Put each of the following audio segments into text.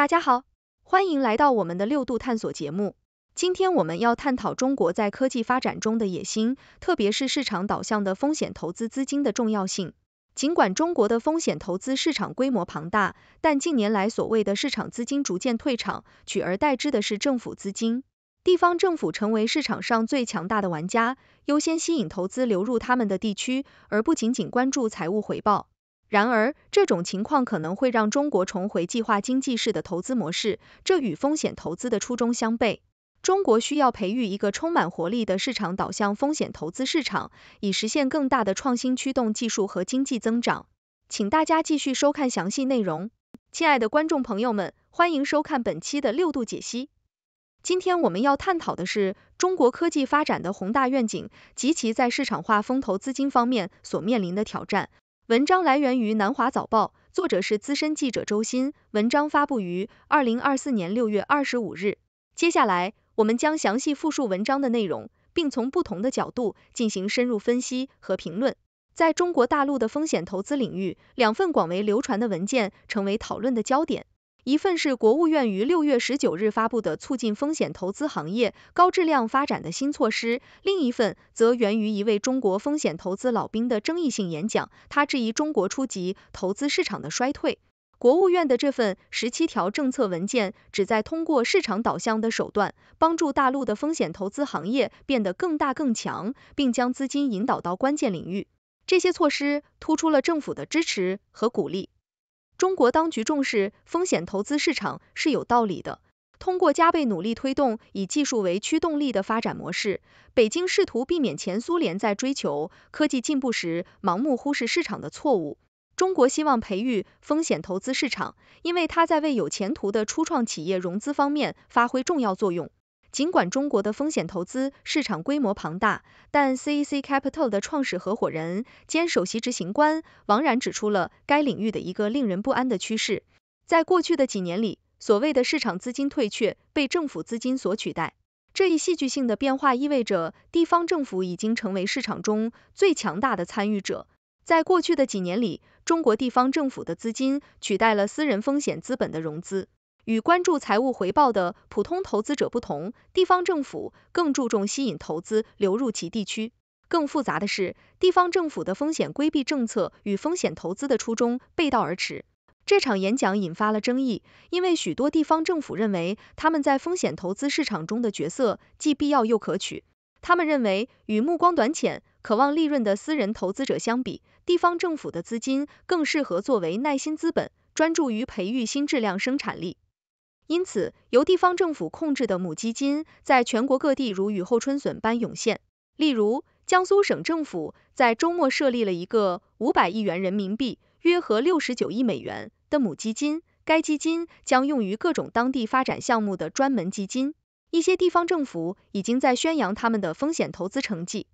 大家好，欢迎来到我们的六度探索节目。今天我们要探讨中国在科技发展中的野心，特别是市场导向的风险投资资金的重要性。尽管中国的风险投资市场规模庞大，但近年来所谓的市场资金逐渐退场，取而代之的是政府资金，地方政府成为市场上最强大的玩家，优先吸引投资流入他们的地区，而不仅仅关注财务回报。然而，这种情况可能会让中国重回计划经济式的投资模式，这与风险投资的初衷相悖。中国需要培育一个充满活力的市场导向风险投资市场，以实现更大的创新驱动技术和经济增长。请大家继续收看详细内容。亲爱的观众朋友们，欢迎收看本期的六度解析。今天我们要探讨的是中国科技发展的宏大愿景及其在市场化风投资金方面所面临的挑战。文章来源于南华早报，作者是资深记者周鑫。文章发布于二零二四年六月二十五日。接下来，我们将详细复述文章的内容，并从不同的角度进行深入分析和评论。在中国大陆的风险投资领域，两份广为流传的文件成为讨论的焦点。一份是国务院于六月十九日发布的促进风险投资行业高质量发展的新措施，另一份则源于一位中国风险投资老兵的争议性演讲，他质疑中国初级投资市场的衰退。国务院的这份十七条政策文件旨在通过市场导向的手段，帮助大陆的风险投资行业变得更大更强，并将资金引导到关键领域。这些措施突出了政府的支持和鼓励。中国当局重视风险投资市场是有道理的。通过加倍努力推动以技术为驱动力的发展模式，北京试图避免前苏联在追求科技进步时盲目忽视市场的错误。中国希望培育风险投资市场，因为它在为有前途的初创企业融资方面发挥重要作用。尽管中国的风险投资市场规模庞大，但 CEC Capital 的创始合伙人兼首席执行官王冉指出了该领域的一个令人不安的趋势：在过去的几年里，所谓的市场资金退却，被政府资金所取代。这一戏剧性的变化意味着地方政府已经成为市场中最强大的参与者。在过去的几年里，中国地方政府的资金取代了私人风险资本的融资。与关注财务回报的普通投资者不同，地方政府更注重吸引投资流入其地区。更复杂的是，地方政府的风险规避政策与风险投资的初衷背道而驰。这场演讲引发了争议，因为许多地方政府认为他们在风险投资市场中的角色既必要又可取。他们认为，与目光短浅、渴望利润的私人投资者相比，地方政府的资金更适合作为耐心资本，专注于培育新质量生产力。因此，由地方政府控制的母基金在全国各地如雨后春笋般涌现。例如，江苏省政府在周末设立了一个五百亿元人民币（约合六十九亿美元）的母基金，该基金将用于各种当地发展项目的专门基金。一些地方政府已经在宣扬他们的风险投资成绩。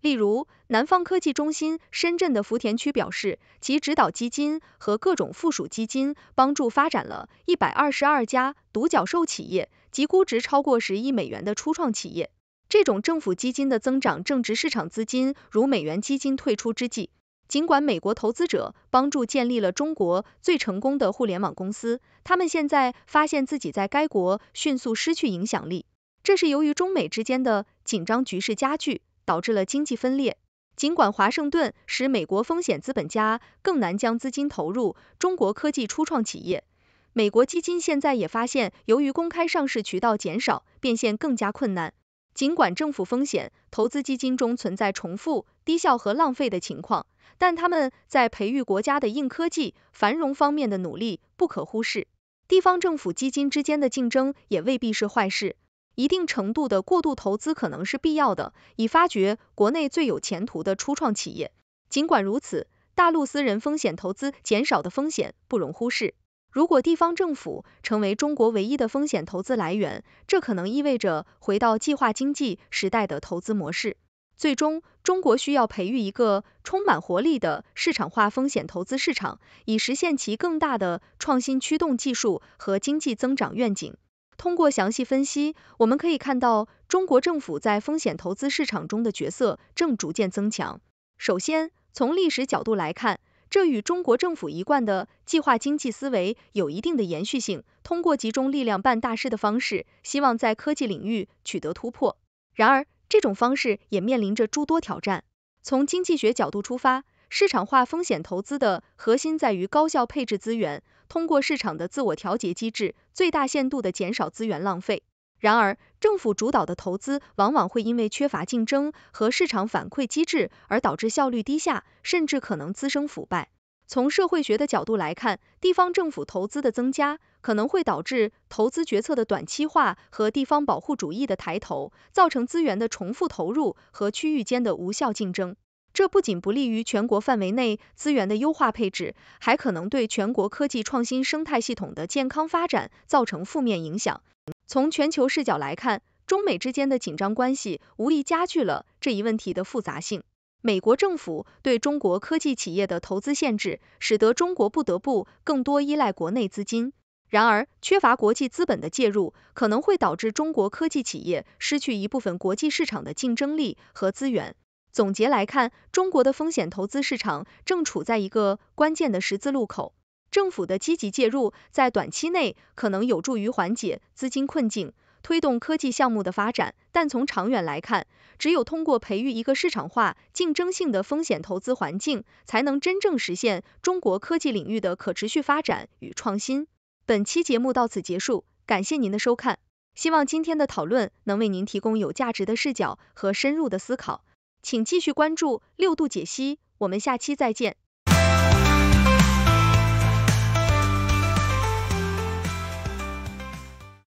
例如，南方科技中心、深圳的福田区表示，其指导基金和各种附属基金帮助发展了一百二十二家独角兽企业及估值超过十亿美元的初创企业。这种政府基金的增长正值市场资金如美元基金退出之际。尽管美国投资者帮助建立了中国最成功的互联网公司，他们现在发现自己在该国迅速失去影响力，这是由于中美之间的紧张局势加剧。导致了经济分裂。尽管华盛顿使美国风险资本家更难将资金投入中国科技初创企业，美国基金现在也发现，由于公开上市渠道减少，变现更加困难。尽管政府风险投资基金中存在重复、低效和浪费的情况，但他们在培育国家的硬科技繁荣方面的努力不可忽视。地方政府基金之间的竞争也未必是坏事。一定程度的过度投资可能是必要的，以发掘国内最有前途的初创企业。尽管如此，大陆私人风险投资减少的风险不容忽视。如果地方政府成为中国唯一的风险投资来源，这可能意味着回到计划经济时代的投资模式。最终，中国需要培育一个充满活力的市场化风险投资市场，以实现其更大的创新驱动技术和经济增长愿景。通过详细分析，我们可以看到中国政府在风险投资市场中的角色正逐渐增强。首先，从历史角度来看，这与中国政府一贯的计划经济思维有一定的延续性。通过集中力量办大事的方式，希望在科技领域取得突破。然而，这种方式也面临着诸多挑战。从经济学角度出发，市场化风险投资的核心在于高效配置资源。通过市场的自我调节机制，最大限度地减少资源浪费。然而，政府主导的投资往往会因为缺乏竞争和市场反馈机制，而导致效率低下，甚至可能滋生腐败。从社会学的角度来看，地方政府投资的增加可能会导致投资决策的短期化和地方保护主义的抬头，造成资源的重复投入和区域间的无效竞争。这不仅不利于全国范围内资源的优化配置，还可能对全国科技创新生态系统的健康发展造成负面影响。从全球视角来看，中美之间的紧张关系无疑加剧了这一问题的复杂性。美国政府对中国科技企业的投资限制，使得中国不得不更多依赖国内资金。然而，缺乏国际资本的介入，可能会导致中国科技企业失去一部分国际市场的竞争力和资源。总结来看，中国的风险投资市场正处在一个关键的十字路口。政府的积极介入在短期内可能有助于缓解资金困境，推动科技项目的发展。但从长远来看，只有通过培育一个市场化、竞争性的风险投资环境，才能真正实现中国科技领域的可持续发展与创新。本期节目到此结束，感谢您的收看。希望今天的讨论能为您提供有价值的视角和深入的思考。请继续关注六度解析，我们下期再见。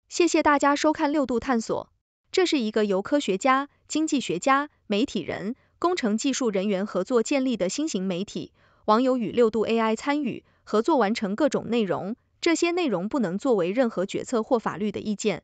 谢谢大家收看六度探索，这是一个由科学家、经济学家、媒体人、工程技术人员合作建立的新型媒体，网友与六度 AI 参与合作完成各种内容，这些内容不能作为任何决策或法律的意见。